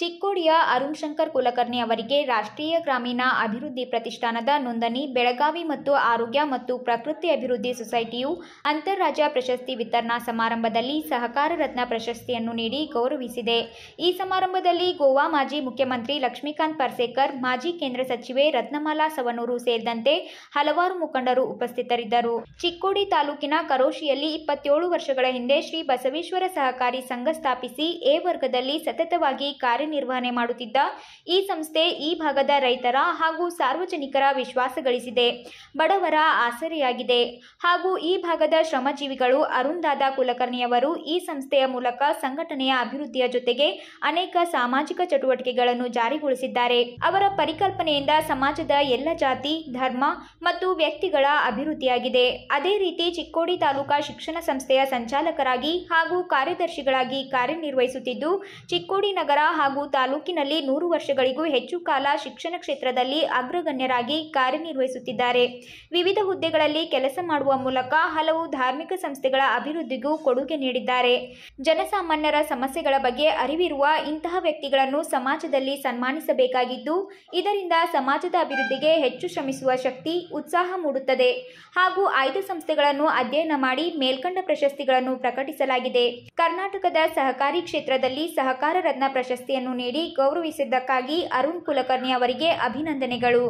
ಚಿಕ್ಕೋಡಿಯ ಅರುಣ್ ಶಂಕರ್ ಕುಲಕರ್ಣಿ ಅವರಿಗೆ ರಾಷ್ಟ್ರೀಯ ಗ್ರಾಮೀಣ ಅಭಿವೃದ್ಧಿ ಪ್ರತಿಷ್ಠಾನದ ನೋಂದಣಿ ಬೆಳಗಾವಿ ಮತ್ತು ಆರೋಗ್ಯ ಮತ್ತು ಪ್ರಕೃತಿ ಅಭಿವೃದ್ಧಿ ಸೊಸೈಟಿಯು ಅಂತಾರಾಜ್ಯ ಪ್ರಶಸ್ತಿ ವಿತರಣಾ ಸಮಾರಂಭದಲ್ಲಿ ಸಹಕಾರ ರತ್ನ ಪ್ರಶಸ್ತಿಯನ್ನು ನೀಡಿ ಗೌರವಿಸಿದೆ ಈ ಸಮಾರಂಭದಲ್ಲಿ ಗೋವಾ ಮಾಜಿ ಮುಖ್ಯಮಂತ್ರಿ ಲಕ್ಷ್ಮೀಕಾಂತ್ ಪರ್ಸೇಕರ್ ಮಾಜಿ ಕೇಂದ್ರ ಸಚಿವೆ ರತ್ನಮಾಲಾ ಸವನೂರು ಸೇರಿದಂತೆ ಹಲವಾರು ಮುಖಂಡರು ಉಪಸ್ಥಿತರಿದ್ದರು ಚಿಕ್ಕೋಡಿ ತಾಲೂಕಿನ ಕರೋಶಿಯಲ್ಲಿ ಇಪ್ಪತ್ತೇಳು ವರ್ಷಗಳ ಹಿಂದೆ ಶ್ರೀ ಬಸವೇಶ್ವರ ಸಹಕಾರಿ ಸಂಘ ಸ್ಥಾಪಿಸಿ ಎ ವರ್ಗದಲ್ಲಿ ಸತತವಾಗಿ ಕಾರ್ಯ ಕಾರ್ಯನಿರ್ವಹಣೆ ಮಾಡುತ್ತಿದ್ದ ಈ ಸಂಸ್ಥೆ ಈ ಭಾಗದ ರೈತರ ಹಾಗೂ ಸಾರ್ವಜನಿಕರ ವಿಶ್ವಾಸ ಗಳಿಸಿದೆ ಬಡವರ ಆಸರೆಯಾಗಿದೆ ಹಾಗೂ ಈ ಭಾಗದ ಶ್ರಮಜೀವಿಗಳು ಅರುಂದಾದ ಕುಲಕರ್ಣಿಯವರು ಈ ಸಂಸ್ಥೆಯ ಮೂಲಕ ಸಂಘಟನೆಯ ಅಭಿವೃದ್ಧಿಯ ಜೊತೆಗೆ ಅನೇಕ ಸಾಮಾಜಿಕ ಚಟುವಟಿಕೆಗಳನ್ನು ಜಾರಿಗೊಳಿಸಿದ್ದಾರೆ ಅವರ ಪರಿಕಲ್ಪನೆಯಿಂದ ಸಮಾಜದ ಎಲ್ಲ ಜಾತಿ ಧರ್ಮ ಮತ್ತು ವ್ಯಕ್ತಿಗಳ ಅಭಿವೃದ್ಧಿಯಾಗಿದೆ ಅದೇ ರೀತಿ ಚಿಕ್ಕೋಡಿ ತಾಲೂಕಾ ಶಿಕ್ಷಣ ಸಂಸ್ಥೆಯ ಸಂಚಾಲಕರಾಗಿ ಹಾಗೂ ಕಾರ್ಯದರ್ಶಿಗಳಾಗಿ ಕಾರ್ಯನಿರ್ವಹಿಸುತ್ತಿದ್ದು ಚಿಕ್ಕೋಡಿ ನಗರ ಹಾಗೂ ಹಾಗೂ ತಾಲೂಕಿನಲ್ಲಿ ನೂರು ವರ್ಷಗಳಿಗೂ ಹೆಚ್ಚು ಕಾಲ ಶಿಕ್ಷಣ ಕ್ಷೇತ್ರದಲ್ಲಿ ಅಗ್ರಗಣ್ಯರಾಗಿ ಕಾರ್ಯನಿರ್ವಹಿಸುತ್ತಿದ್ದಾರೆ ವಿವಿಧ ಹುದ್ದೆಗಳಲ್ಲಿ ಕೆಲಸ ಮಾಡುವ ಮೂಲಕ ಹಲವು ಧಾರ್ಮಿಕ ಸಂಸ್ಥೆಗಳ ಅಭಿವೃದ್ಧಿಗೂ ಕೊಡುಗೆ ನೀಡಿದ್ದಾರೆ ಜನಸಾಮಾನ್ಯರ ಸಮಸ್ಯೆಗಳ ಬಗ್ಗೆ ಅರಿವಿರುವ ಇಂತಹ ವ್ಯಕ್ತಿಗಳನ್ನು ಸಮಾಜದಲ್ಲಿ ಸನ್ಮಾನಿಸಬೇಕಾಗಿದ್ದು ಇದರಿಂದ ಸಮಾಜದ ಅಭಿವೃದ್ಧಿಗೆ ಹೆಚ್ಚು ಶ್ರಮಿಸುವ ಶಕ್ತಿ ಉತ್ಸಾಹ ಮೂಡುತ್ತದೆ ಹಾಗೂ ಆಯ್ದ ಸಂಸ್ಥೆಗಳನ್ನು ಅಧ್ಯಯನ ಮಾಡಿ ಮೇಲ್ಕಂಡ ಪ್ರಶಸ್ತಿಗಳನ್ನು ಪ್ರಕಟಿಸಲಾಗಿದೆ ಕರ್ನಾಟಕದ ಸಹಕಾರಿ ಕ್ಷೇತ್ರದಲ್ಲಿ ಸಹಕಾರ ರತ್ನ ಪ್ರಶಸ್ತಿಯನ್ನು ನೀಡಿ ಗೌರವಿಸಿದ್ದಕ್ಕಾಗಿ ಅರುಣ್ ಕುಲಕರ್ಣಿ ಅವರಿಗೆ ಅಭಿನಂದನೆಗಳು